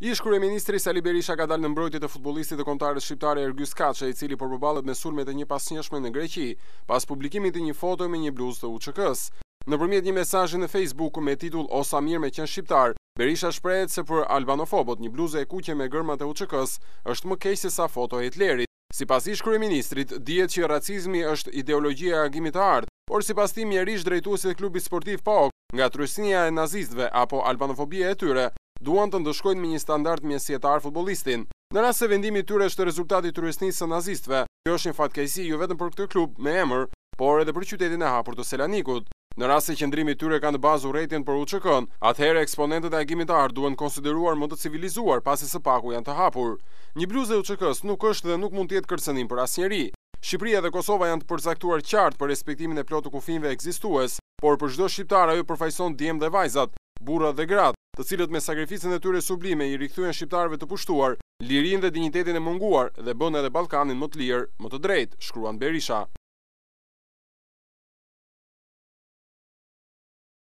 Ish shkruaj ministri Sali Berisha ka dalë në mbrojtje të futbollistit të kontarës shqiptare Ergjus Kaça, i cili po përballet me sulmet e një pasnjëshme në Greqi, pas publikimit të një foto me një bluzë të UÇK-s. Nëpërmjet një mesazhi në Facebook me titull Osa mirë me qen shqiptar, Berisha shprehet se për albanofobët një bluzë e kuqe me gërma të UÇK-s është më keq se sa foto e Hitlerit. Sipas ish shkruaj ministrit, dihet që racizmi është ideologjia e argëmit të art, por sipas tim drejtuesit të klubit sportiv PAOK, nga e nazistëve apo albanofobia e tyre duan të ndëshkojnë me një standart mjësjetar futbolistin. Në rrasë se vendimi tyre është rezultati turesnisë së nazistve, kjo është një fatkejsi ju jo vetëm për këtë klub me emër, por edhe për qytetin e hapur të Selanikut. Në rrasë se qëndrimi tyre kanë të bazu rejtjen për uqëkën, atëherë eksponentet e agimitar duan konsideruar më të civilizuar pasi së paku janë të hapur. Një bluzë e uqëkës nuk është dhe nuk mund tjetë kërcenim për dhe Kosova janë të përzaktuar qartë për respektimin e plotë kufinve eksistues, por për shdo shqiptara ju përfajson djem dhe vajzat, burat dhe gratë, të cilët me sakrificin e tyre sublime i rikthujen shqiptarve të pushtuar, lirin dhe dignitetin e munguar dhe bënë edhe Balkanin më të lirë, më të drejtë, shkruan Berisha.